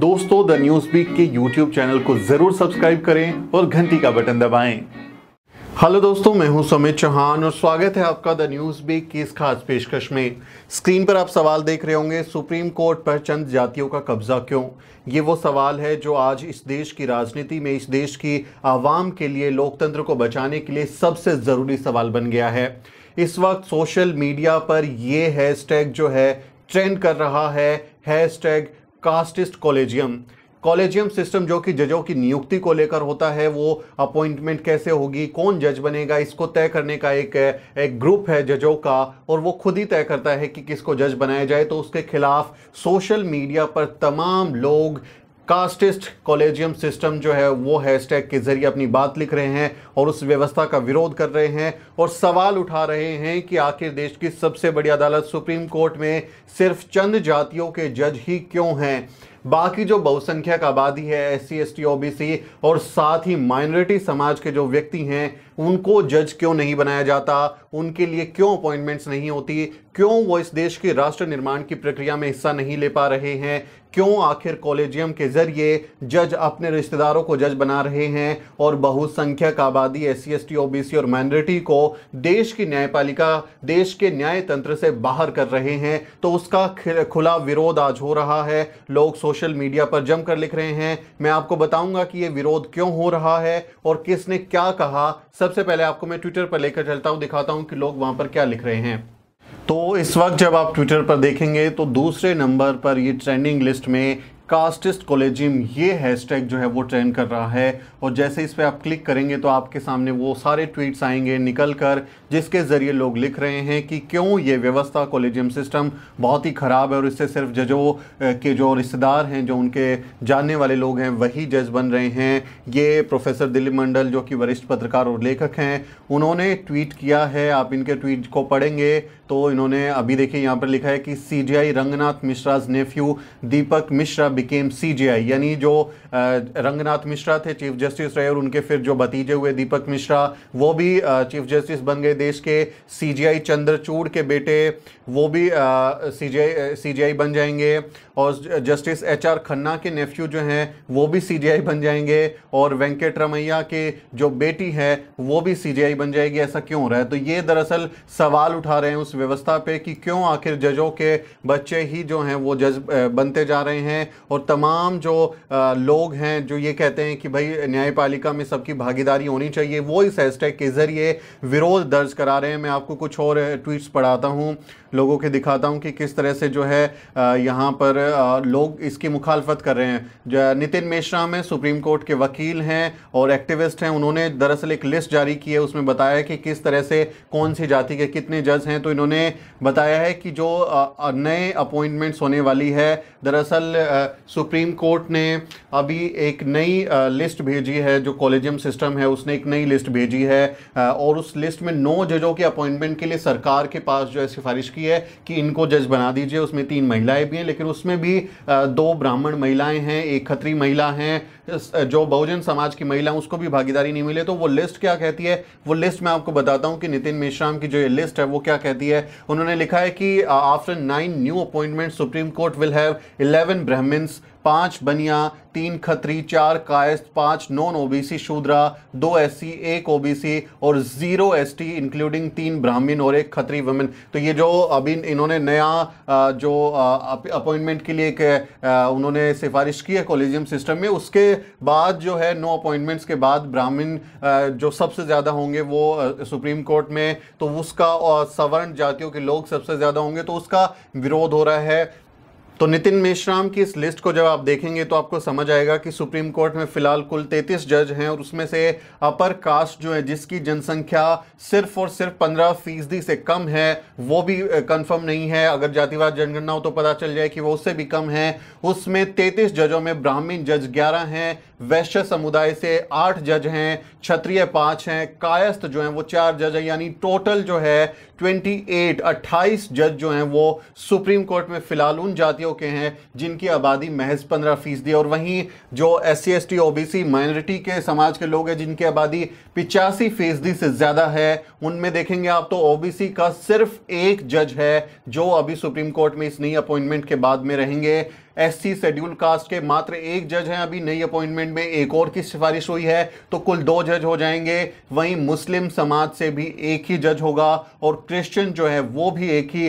दोस्तों the news beak के YouTube channel को जरूर सब्सक्राइब करें और घंटी का बटन दबाएं हेलो दोस्तों मैं हूं सुमित चौहान और स्वागत है आपका द न्यूज बीक की इस खास पेशकश में स्क्रीन पर आप सवाल देख रहे होंगे सुप्रीम कोर्ट पर चंद जातियों का कब्जा क्यों ये वो सवाल है जो आज इस देश की राजनीति में इस देश की आवाम के लिए लोकतंत्र को बचाने के लिए सबसे ज़रूरी सवाल बन गया है इस वक्त सोशल मीडिया पर ये हैश जो है ट्रेंड कर रहा है hash casteist collegium collegium system जो कि जजों की नियुक्ति को लेकर होता है वो अपॉइंटमेंट कैसे होगी कौन जज बनेगा इसको तय करने का एक एक ग्रुप है जजों का और वो खुद ही तय करता है कि किसको जज बनाया जाए तो उसके खिलाफ सोशल मीडिया पर तमाम लोग कास्टिस्ट कॉलेजियम सिस्टम जो है वो हैशटैग के जरिए अपनी बात लिख रहे हैं और उस व्यवस्था का विरोध कर रहे हैं और सवाल उठा रहे हैं कि आखिर देश की सबसे बड़ी अदालत सुप्रीम कोर्ट में सिर्फ चंद जातियों के जज ही क्यों हैं बाकी जो बहुसंख्यक आबादी है S C S T OBC और साथ ही माइनॉरिटी समाज के जो व्यक्ति हैं उनको जज क्यों नहीं बनाया जाता उनके लिए क्यों अपॉइंटमेंट्स नहीं होती क्यों वो इस देश के राष्ट्र निर्माण की प्रक्रिया में हिस्सा नहीं ले पा रहे हैं क्यों आखिर कॉलेजियम के जरिए जज अपने रिश्तेदारों को जज बना रहे हैं और बहुसंख्यक आबादी S C S T OBC और माइनॉरिटी को देश की न्यायपालिका देश के न्याय तंत्र से बाहर कर रहे हैं तो उसका खुला विरोध आज हो रहा है लोग सोच सोशल मीडिया पर जमकर लिख रहे हैं मैं आपको बताऊंगा कि ये विरोध क्यों हो रहा है और किसने क्या कहा सबसे पहले आपको मैं ट्विटर पर लेकर चलता हूं दिखाता हूं कि लोग वहां पर क्या लिख रहे हैं तो इस वक्त जब आप ट्विटर पर देखेंगे तो दूसरे नंबर पर ये ट्रेंडिंग लिस्ट में कास्टिस्ट कॉलेजियम ये हैशटैग जो है वो ट्रेंड कर रहा है और जैसे इस पर आप क्लिक करेंगे तो आपके सामने वो सारे ट्वीट्स आएंगे निकल कर जिसके ज़रिए लोग लिख रहे हैं कि क्यों ये व्यवस्था कॉलेजियम सिस्टम बहुत ही ख़राब है और इससे सिर्फ जजों के जो रिश्तेदार हैं जो उनके जानने वाले लोग हैं वही जज बन रहे हैं ये प्रोफेसर दिलीप मंडल जो कि वरिष्ठ पत्रकार और लेखक हैं उन्होंने ट्वीट किया है आप इनके ट्वीट को पढ़ेंगे तो इन्होंने अभी देखिए यहाँ पर लिखा है कि C Ranganath Mishra's nephew Deepak Mishra became CJI यानी जो रंगनाथ मिश्रा थे चीफ जस्टिस रहे और उनके फिर जो भतीजे हुए दीपक मिश्रा वो भी चीफ जस्टिस बन गए देश के सीजीआई चंद्रचूड़ के बेटे वो भी सीजीआई सीजीआई बन जाएंगे और जस्टिस एच आर खन्ना के नेफ्यू जो हैं वो भी सीजीआई बन जाएंगे और वेंकट रमैया के जो बेटी है वो भी सीजीआई बन जाएगी ऐसा क्यों हो रहा है तो ये दरअसल सवाल उठा रहे हैं उस व्यवस्था पे कि क्यों आखिर जजों के बच्चे ही जो हैं वो जज बनते जा रहे हैं और तमाम जो आ, लोग हैं जो ये कहते हैं कि भाई न्यायपालिका में सबकी भागीदारी होनी चाहिए वो इस हैशटैग के ज़रिए विरोध दर्ज करा रहे हैं मैं आपको कुछ और ट्वीट्स पढ़ाता हूँ लोगों के दिखाता हूँ कि किस तरह से जो है यहाँ पर लोग इसकी मुखालफत कर रहे हैं नितिन मिश्रा है सुप्रीम कोर्ट के वकील हैं और एक्टिविस्ट हैं उन्होंने दरअसल एक लिस्ट जारी की है उसमें बताया कि किस तरह से कौन सी जाति के कितने जज हैं तो इन्होंने बताया है कि जो नए अपॉइंटमेंट्स होने वाली है दरअसल सुप्रीम कोर्ट ने अभी एक नई लिस्ट भेजी है जो कॉलेजियम सिस्टम है उसने एक नई लिस्ट भेजी है और उस लिस्ट में नौ जजों के अपॉइंटमेंट के लिए सरकार के पास जो है सिफारिश की रखी है कि इनको जज बना दीजिए उसमें तीन महिलाएं भी हैं लेकिन उसमें भी दो ब्राह्मण महिलाएं हैं एक खत्री महिला हैं जो बहुजन समाज की महिला उसको भी भागीदारी नहीं मिले तो वो लिस्ट क्या कहती है वो लिस्ट मैं आपको बताता हूँ कि नितिन मेश्राम की जो ये लिस्ट है वो क्या कहती है उन्होंने लिखा है कि after nine new appointment Supreme Court will have eleven Brahmins पाँच बनिया तीन खत्री चार कायस्त पाँच नॉन ओबीसी शूद्रा दो एससी एक ओबीसी और ज़ीरो एसटी इंक्लूडिंग तीन ब्राह्मण और एक खत्री वमेन तो ये जो अभी इन्होंने नया जो अपॉइंटमेंट के लिए एक उन्होंने सिफारिश की है कॉलेजियम सिस्टम में उसके बाद जो है नो अपॉइंटमेंट्स के बाद ब्राह्मण जो सबसे ज़्यादा होंगे वो सुप्रीम कोर्ट में तो उसका सवर्ण जातियों के लोग सबसे ज़्यादा होंगे तो उसका विरोध हो रहा है तो नितिन मेश्राम की इस लिस्ट को जब आप देखेंगे तो आपको समझ आएगा कि सुप्रीम कोर्ट में फिलहाल कुल 33 जज हैं और उसमें से अपर कास्ट जो है जिसकी जनसंख्या सिर्फ और सिर्फ 15 फीसदी से कम है वो भी कंफर्म नहीं है अगर जातिवाद जनगणना हो तो पता चल जाए कि वो उससे भी कम है उसमें तैतीस जजों में ब्राह्मीण जज ग्यारह हैं वैश्य समुदाय से आठ जज हैं क्षत्रिय पांच हैं कायस्थ जो हैं वो चार जज हैं यानी टोटल जो है 28 28 जज जो हैं वो सुप्रीम कोर्ट में फिलहाल उन जातियों के हैं जिनकी आबादी महज पंद्रह फीसदी और वहीं जो S C S T O B C minority के समाज के लोग हैं जिनकी आबादी पिचासी फीसदी से ज़्यादा है उनमें देखेंगे आप तो ओ बी सी का सिर्फ एक जज है जो अभी सुप्रीम कोर्ट में इस नई अपॉइंटमेंट के बाद में रहेंगे एससी शेड्यूल कास्ट के मात्र एक जज हैं अभी नई अपॉइंटमेंट में एक और की सिफारिश हुई है तो कुल दो जज हो जाएंगे वहीं मुस्लिम समाज से भी एक ही जज होगा और क्रिश्चियन जो है वो भी एक ही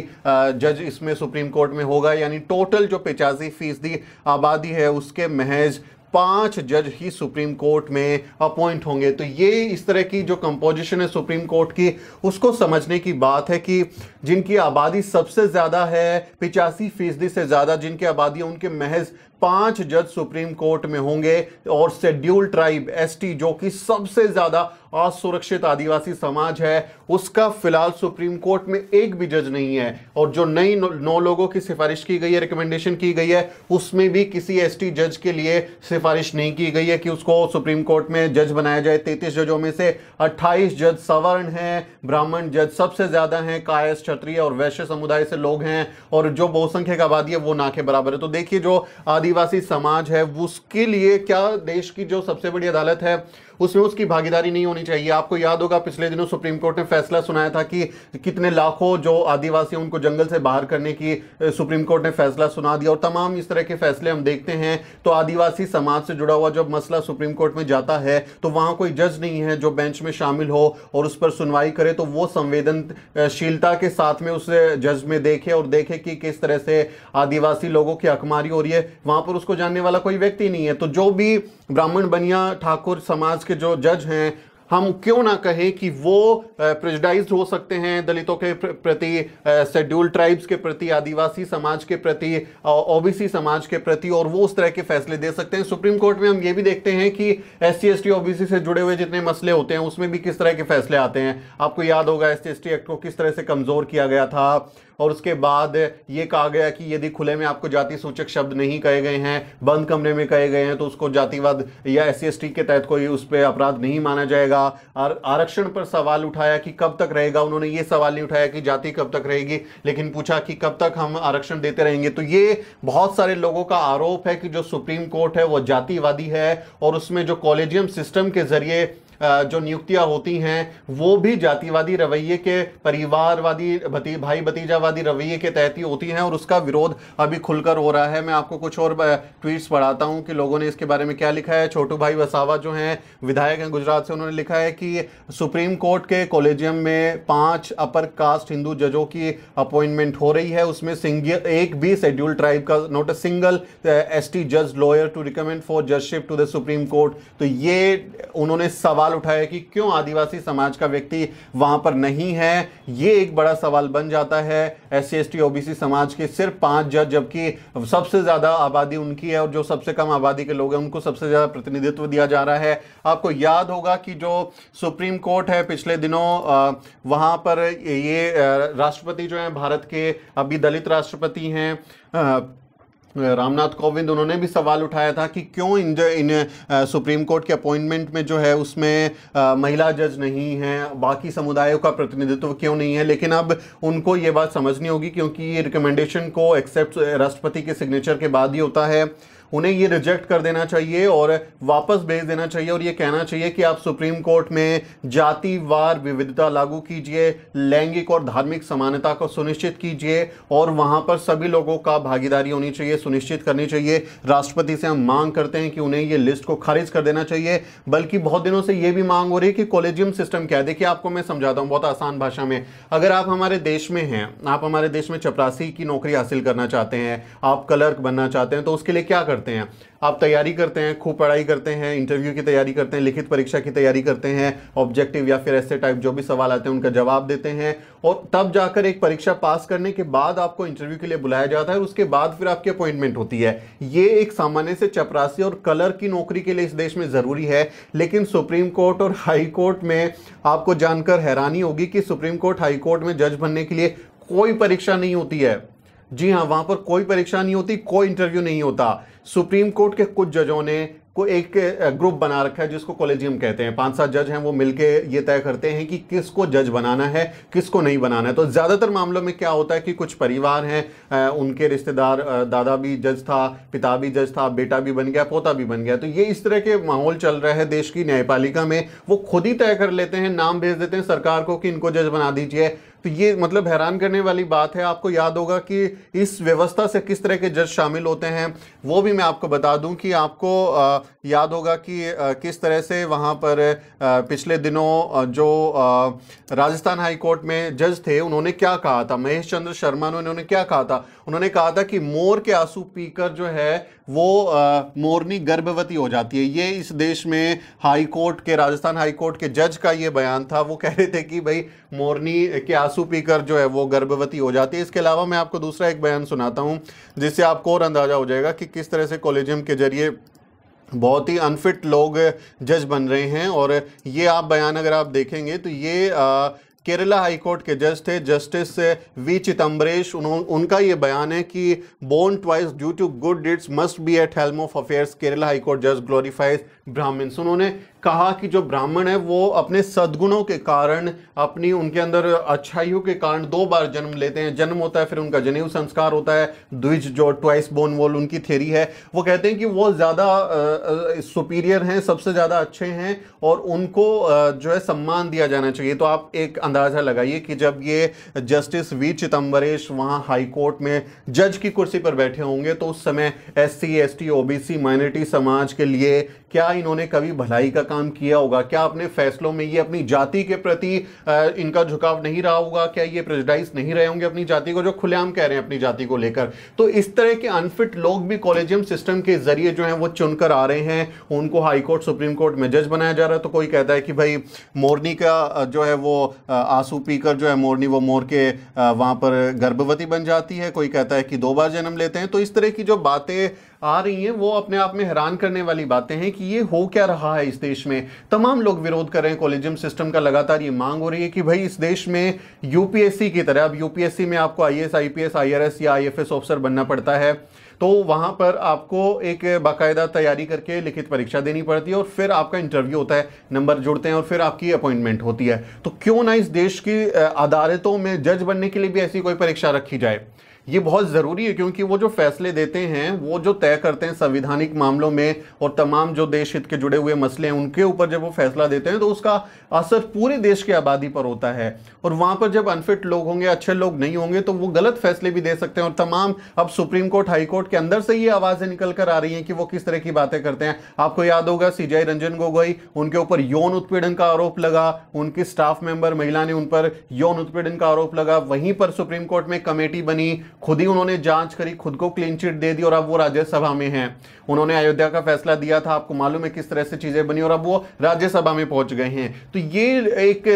जज इसमें सुप्रीम कोर्ट में होगा यानी टोटल जो पिचासी फीसदी आबादी है उसके महज पांच जज ही सुप्रीम कोर्ट में अपॉइंट होंगे तो ये इस तरह की जो कंपोजिशन है सुप्रीम कोर्ट की उसको समझने की बात है कि जिनकी आबादी सबसे ज़्यादा है पिचासी फीसदी से ज़्यादा जिनकी आबादी है उनके महज पांच जज सुप्रीम कोर्ट में होंगे और शेड्यूल ट्राइब एसटी जो कि सबसे ज्यादा असुरक्षित आदिवासी समाज है उसका फिलहाल सुप्रीम कोर्ट में एक भी जज नहीं है और जो नई नौ लोगों की सिफारिश की गई है रिकमेंडेशन की गई है उसमें भी किसी एसटी जज के लिए सिफारिश नहीं की गई है कि उसको सुप्रीम कोर्ट में जज बनाया जाए तैतीस जजों में से अट्ठाईस जज सवर्ण हैं ब्राह्मण जज सबसे ज्यादा हैं कायस क्षत्रिय और वैश्य समुदाय से लोग हैं और जो बहुसंख्यक आबादी है वो ना के बराबर है तो देखिए जो आदि आदिवासी समाज है उसके लिए क्या देश की जो सबसे बड़ी अदालत है उसमें उसकी भागीदारी नहीं होनी चाहिए आपको याद होगा पिछले दिनों सुप्रीम कोर्ट ने फैसला सुनाया था कि कितने लाखों जो आदिवासी उनको जंगल से बाहर करने की सुप्रीम कोर्ट ने फैसला सुना दिया और तमाम इस तरह के फैसले हम देखते हैं तो आदिवासी समाज से जुड़ा हुआ जब मसला सुप्रीम कोर्ट में जाता है तो वहाँ कोई जज नहीं है जो बेंच में शामिल हो और उस पर सुनवाई करे तो वो संवेदनशीलता के साथ में उस जज में देखे और देखे कि किस तरह से आदिवासी लोगों की अकमारी हो रही है वहाँ पर उसको जानने वाला कोई व्यक्ति नहीं है तो जो भी ब्राह्मण बनिया ठाकुर समाज के के जो जज हैं हम क्यों ना कहें कि वो प्रिजडाइज हो सकते हैं दलितों के प्रति शेड्यूल ट्राइब्स के प्रति आदिवासी समाज के प्रति ओबीसी समाज के प्रति और वो उस तरह के फैसले दे सकते हैं सुप्रीम कोर्ट में हम ये भी देखते हैं कि S C S T OBC से जुड़े हुए जितने मसले होते हैं उसमें भी किस तरह के फैसले आते हैं आपको याद होगा एस सी एक्ट को किस तरह से कमज़ोर किया गया था और उसके बाद ये कहा गया कि यदि खुले में आपको जाति सूचक शब्द नहीं कहे गए हैं बंद कमरे में कहे गए हैं तो उसको जातिवाद या एस सी के तहत कोई उस पर अपराध नहीं माना जाएगा और आरक्षण पर सवाल उठाया कि कब तक रहेगा उन्होंने ये सवाल नहीं उठाया कि जाति कब तक रहेगी लेकिन पूछा कि कब तक हम आरक्षण देते रहेंगे तो ये बहुत सारे लोगों का आरोप है कि जो सुप्रीम कोर्ट है वो जातिवादी है और उसमें जो कॉलेजियम सिस्टम के जरिए जो नियुक्तियां होती हैं वो भी जातिवादी रवैये के परिवारवादी भती भाई भतीजावादी रवैये के तहत ही होती हैं और उसका विरोध अभी खुलकर हो रहा है मैं आपको कुछ और ट्वीट्स पढ़ाता हूँ कि लोगों ने इसके बारे में क्या लिखा है छोटू भाई वसावा जो हैं विधायक हैं गुजरात से उन्होंने लिखा है कि सुप्रीम कोर्ट के कॉलेजियम में पांच अपर कास्ट हिंदू जजों की अपॉइंटमेंट हो रही है उसमें सिंगल एक भी शेड्यूल ट्राइब का नोट सिंगल एस टी जज lawyer to recommend for judgeship to the Supreme Court तो ये उन्होंने सवाल सवाल उठाया कि क्यों आदिवासी समाज का व्यक्ति वहां पर नहीं है ये एक बड़ा सवाल बन जाता है एस सी एस ओबीसी समाज के सिर्फ पांच जज जबकि सबसे ज्यादा आबादी उनकी है और जो सबसे कम आबादी के लोग हैं उनको सबसे ज्यादा प्रतिनिधित्व दिया जा रहा है आपको याद होगा कि जो सुप्रीम कोर्ट है पिछले दिनों वहां पर ये राष्ट्रपति जो है भारत के अभी दलित राष्ट्रपति हैं रामनाथ कोविंद उन्होंने भी सवाल उठाया था कि क्यों इन, इन सुप्रीम कोर्ट के अपॉइंटमेंट में जो है उसमें महिला जज नहीं है बाकी समुदायों का प्रतिनिधित्व क्यों नहीं है लेकिन अब उनको ये बात समझनी होगी क्योंकि ये रिकमेंडेशन को एक्सेप्ट राष्ट्रपति के सिग्नेचर के बाद ही होता है उन्हें ये रिजेक्ट कर देना चाहिए और वापस भेज देना चाहिए और ये कहना चाहिए कि आप सुप्रीम कोर्ट में जातिवार विविधता लागू कीजिए लैंगिक और धार्मिक समानता को सुनिश्चित कीजिए और वहाँ पर सभी लोगों का भागीदारी होनी चाहिए सुनिश्चित करनी चाहिए राष्ट्रपति से हम मांग करते हैं कि उन्हें ये लिस्ट को खारिज कर देना चाहिए बल्कि बहुत दिनों से ये भी मांग हो रही है कि कॉलेजियम सिस्टम क्या है देखिए आपको मैं समझाता हूँ बहुत आसान भाषा में अगर आप हमारे देश में हैं आप हमारे देश में चपरासी की नौकरी हासिल करना चाहते हैं आप क्लर्क बनना चाहते हैं तो उसके लिए क्या करते करते हैं आप तैयारी करते हैं खूब पढ़ाई करते हैं इंटरव्यू की तैयारी करते हैं लिखित परीक्षा की तैयारी करते हैं ऑब्जेक्टिव या फिर ऐसे टाइप जो भी सवाल आते हैं उनका जवाब देते हैं और तब जाकर एक परीक्षा पास करने के बाद आपको इंटरव्यू के लिए बुलाया जाता है उसके बाद फिर आपकी अपॉइंटमेंट होती है ये एक सामान्य से चपरासी और कलर की नौकरी के लिए इस देश में ज़रूरी है लेकिन सुप्रीम कोर्ट और हाई कोर्ट में आपको जानकर हैरानी होगी कि सुप्रीम कोर्ट हाई कोर्ट में जज बनने के लिए कोई परीक्षा नहीं होती है जी हाँ वहां पर कोई परीक्षा नहीं होती कोई इंटरव्यू नहीं होता सुप्रीम कोर्ट के कुछ जजों ने को एक ग्रुप बना रखा है जिसको कॉलेजियम कहते हैं पांच सात जज हैं वो मिलके ये तय करते हैं कि किसको जज बनाना है किसको नहीं बनाना है तो ज़्यादातर मामलों में क्या होता है कि कुछ परिवार हैं उनके रिश्तेदार दादा भी जज था पिता भी जज था बेटा भी बन गया पोता भी बन गया तो ये इस तरह के माहौल चल रहा है देश की न्यायपालिका में वो खुद ही तय कर लेते हैं नाम भेज देते हैं सरकार को कि इनको जज बना दीजिए तो ये मतलब हैरान करने वाली बात है आपको याद होगा कि इस व्यवस्था से किस तरह के जज शामिल होते हैं वो भी मैं आपको बता दूं कि आपको याद होगा कि किस तरह से वहाँ पर पिछले दिनों जो राजस्थान हाई कोर्ट में जज थे उन्होंने क्या कहा था महेश चंद्र शर्मा ने उन्होंने क्या कहा था उन्होंने कहा था कि मोर के आंसू पीकर जो है वो मोरनी गर्भवती हो जाती है ये इस देश में हाई कोर्ट के राजस्थान हाई कोर्ट के जज का ये बयान था वो कह रहे थे कि भाई मोरनी के आंसू पीकर जो है वो गर्भवती हो जाती है इसके अलावा मैं आपको दूसरा एक बयान सुनाता हूँ जिससे आपको और अंदाज़ा हो जाएगा कि किस तरह से कॉलेजियम के जरिए बहुत ही अनफिट लोग जज बन रहे हैं और ये आप बयान अगर आप देखेंगे तो ये आ, केरला हाईकोर्ट के जज थे जस्टिस वी चिदम्बरेश उनका ये बयान है कि born twice due to good deeds must be at helm of affairs Kerala high court जज ग्लोरीफाइज ब्राह्मण उन्होंने कहा कि जो ब्राह्मण है वो अपने सद्गुणों के कारण अपनी उनके अंदर अच्छाइयों के कारण दो बार जन्म लेते हैं जन्म होता है फिर उनका जनेऊ संस्कार होता है द्विज जो ट्वाइस बोन वोल उनकी थेरी है वो कहते हैं कि वो ज़्यादा सुपीरियर हैं सबसे ज़्यादा अच्छे हैं और उनको जो है सम्मान दिया जाना चाहिए तो आप एक अंदाज़ा लगाइए कि जब ये जस्टिस वी चिदम्बरेश वहाँ हाईकोर्ट में जज की कुर्सी पर बैठे होंगे तो उस समय S C S T minority समाज के लिए क्या इन्होंने कभी भलाई का काम किया होगा क्या अपने फैसलों में ये अपनी जाति के प्रति इनका झुकाव नहीं रहा होगा क्या ये प्रेजडाइज नहीं रहे होंगे अपनी जाति को जो खुलेआम कह रहे हैं अपनी जाति को लेकर तो इस तरह के अनफिट लोग भी कॉलेजियम सिस्टम के जरिए जो है वो चुनकर आ रहे हैं उनको हाईकोर्ट सुप्रीम कोर्ट में जज बनाया जा रहा है तो कोई कहता है कि भाई मोरनी का जो है वो आंसू पीकर जो है मोरनी वो मोर के वहां पर गर्भवती बन जाती है कोई कहता है कि दो बार जन्म लेते हैं तो इस तरह की जो बातें आ रही हैं वो अपने आप में हैरान करने वाली बातें हैं कि ये हो क्या रहा है इस देश में तमाम लोग विरोध कर रहे हैं कॉलेजियम सिस्टम का लगातार ये मांग हो रही है कि भाई इस देश में यूपीएससी की तरह अब यूपीएससी में आपको आई एस आई या आई ऑफिसर बनना पड़ता है तो वहाँ पर आपको एक बाकायदा तैयारी करके लिखित परीक्षा देनी पड़ती है और फिर आपका इंटरव्यू होता है नंबर जुड़ते हैं और फिर आपकी अपॉइंटमेंट होती है तो क्यों ना इस देश की अदालतों में जज बनने के लिए भी ऐसी कोई परीक्षा रखी जाए ये बहुत ज़रूरी है क्योंकि वो जो फैसले देते हैं वो जो तय करते हैं संविधानिक मामलों में और तमाम जो देश हित के जुड़े हुए मसले हैं उनके ऊपर जब वो फैसला देते हैं तो उसका असर पूरे देश की आबादी पर होता है और वहाँ पर जब अनफिट लोग होंगे अच्छे लोग नहीं होंगे तो वो गलत फैसले भी दे सकते हैं और तमाम अब सुप्रीम कोर्ट हाई कोर्ट के अंदर से ये आवाज़ें निकल कर आ रही हैं कि वो किस तरह की बातें करते हैं आपको याद होगा सी रंजन गोगोई उनके ऊपर यौन उत्पीड़न का आरोप लगा उनकी स्टाफ मेंबर महिला ने उन पर यौन उत्पीड़न का आरोप लगा वहीं पर सुप्रीम कोर्ट में कमेटी बनी खुद ही उन्होंने जांच करी खुद को क्लीन चिट दे दी और अब वो राज्यसभा में हैं उन्होंने अयोध्या का फैसला दिया था आपको मालूम है किस तरह से चीजें बनी और अब वो राज्यसभा में पहुंच गए हैं तो ये एक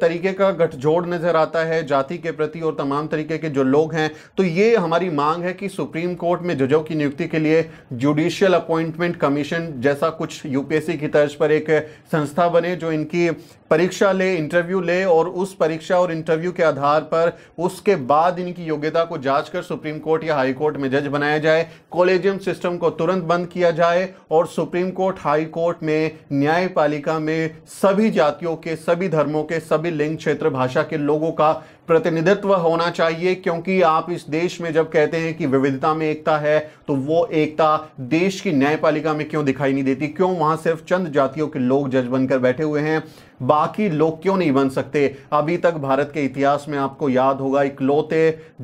तरीके का गठजोड़ नजर आता है जाति के प्रति और तमाम तरीके के जो लोग हैं तो ये हमारी मांग है कि सुप्रीम कोर्ट में जजों की नियुक्ति के लिए जुडिशियल अपॉइंटमेंट कमीशन जैसा कुछ यूपीएससी की तर्ज पर एक संस्था बने जो इनकी परीक्षा ले इंटरव्यू ले और उस परीक्षा और इंटरव्यू के आधार पर उसके बाद इनकी योग्यता को जांच जांच सुप्रीम कोर्ट या हाई कोर्ट में जज बनाया जाए कॉलेजियम सिस्टम को तुरंत बंद किया जाए और सुप्रीम कोर्ट हाई कोर्ट में न्यायपालिका में सभी जातियों के सभी धर्मों के सभी लिंग क्षेत्र भाषा के लोगों का प्रतिनिधित्व होना चाहिए क्योंकि आप इस देश में जब कहते हैं कि विविधता में एकता है तो वो एकता देश की न्यायपालिका में क्यों दिखाई नहीं देती क्यों वहां सिर्फ चंद जातियों के लोग जज बनकर बैठे हुए हैं बाकी लोग क्यों नहीं बन सकते अभी तक भारत के इतिहास में आपको याद होगा इकलौते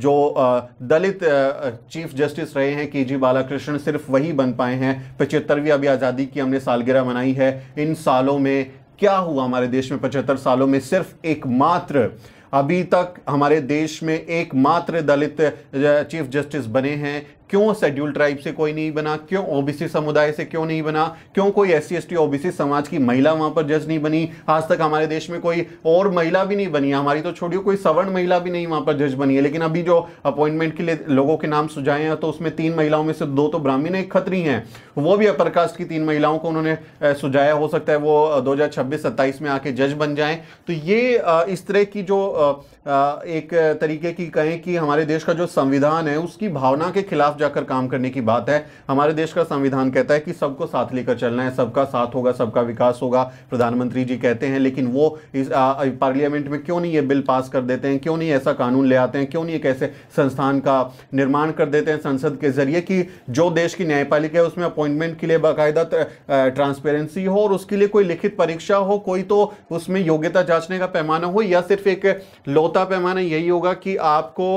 जो दलित चीफ जस्टिस रहे हैं के जी बालाकृष्ण सिर्फ वही बन पाए हैं पचहत्तरवीं अभी आज़ादी की हमने सालगिरह मनाई है इन सालों में क्या हुआ हमारे देश में पचहत्तर सालों में सिर्फ एकमात्र अभी तक हमारे देश में एकमात्र दलित चीफ जस्टिस बने हैं क्यों शेड्यूल ट्राइब से कोई नहीं बना क्यों ओबीसी समुदाय से क्यों नहीं बना क्यों कोई एस सी ओबीसी समाज की महिला वहां पर जज नहीं बनी आज तक हमारे देश में कोई और महिला भी नहीं बनी हमारी तो छोड़ियो कोई सवर्ण महिला भी नहीं वहां पर जज बनी है लेकिन अभी जो अपॉइंटमेंट के लिए लोगों के नाम सुझाए हैं तो उसमें तीन महिलाओं में से दो तो ब्राह्मीण एक खतरी हैं वो भी अपर कास्ट की तीन महिलाओं को उन्होंने सुझाया हो सकता है वो दो हजार छब्बीस सत्ताईस में आके जज बन जाए तो ये इस तरह की जो एक तरीके की कहें कि हमारे देश का जो संविधान है उसकी भावना के खिलाफ जाकर काम करने की बात है हमारे देश का संविधान कहता है कि सबको साथ लेकर चलना है सबका साथ होगा सबका विकास होगा प्रधानमंत्री जी कहते हैं लेकिन वो इस पार्लियामेंट में क्यों नहीं ये बिल पास कर देते हैं क्यों नहीं ऐसा कानून ले आते हैं क्यों नहीं एक ऐसे संस्थान का निर्माण कर देते हैं संसद के जरिए कि जो देश की न्यायपालिका है उसमें अपॉइंटमेंट के लिए बाकायदा ट्रांसपेरेंसी हो और उसके लिए कोई लिखित परीक्षा हो कोई तो उसमें योग्यता जांचने का पैमाना हो या सिर्फ एक लौता पैमाना यही होगा कि आपको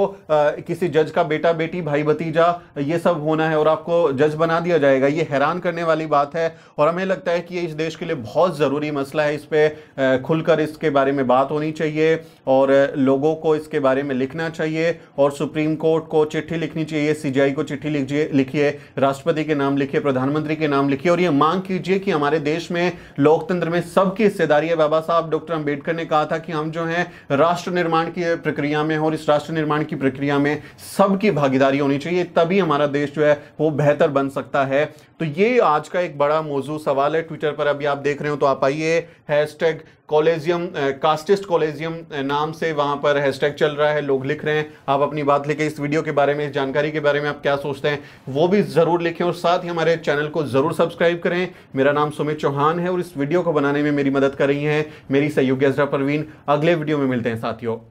किसी जज का बेटा बेटी भाई भतीजा ये सब होना है और आपको जज बना दिया जाएगा ये हैरान करने वाली बात है और हमें लगता है कि ये इस देश के लिए बहुत ज़रूरी मसला है इस पर खुलकर इसके बारे में बात होनी चाहिए और लोगों को इसके बारे में लिखना चाहिए और सुप्रीम कोर्ट को चिट्ठी लिखनी चाहिए सीजीआई को चिट्ठी लिखिए लिखिए राष्ट्रपति के नाम लिखिए प्रधानमंत्री के नाम लिखिए और ये मांग कीजिए कि हमारे देश में लोकतंत्र में सबकी हिस्सेदारी है बाबा साहब डॉक्टर अंबेडकर ने कहा था कि हम जो है राष्ट्र निर्माण की प्रक्रिया में और इस राष्ट्र निर्माण की प्रक्रिया में सबकी भागीदारी होनी चाहिए तभी हमारा देश जो है वो बेहतर बन सकता है तो ये आज का एक बड़ा मौजू सवाल है ट्विटर पर अभी आप देख रहे हो तो आप आइए हैशटैग कॉलेजियम कास्टिस्ट कॉलेजियम नाम से वहां पर हैशटैग चल रहा है लोग लिख रहे हैं आप अपनी बात लिखे इस वीडियो के बारे में इस जानकारी के बारे में आप क्या सोचते हैं वो भी ज़रूर लिखें और साथ ही हमारे चैनल को ज़रूर सब्सक्राइब करें मेरा नाम सुमित चौहान है और इस वीडियो को बनाने में मेरी मदद कर रही है मेरी सहयोगी अजरा परवीन अगले वीडियो में मिलते हैं साथियों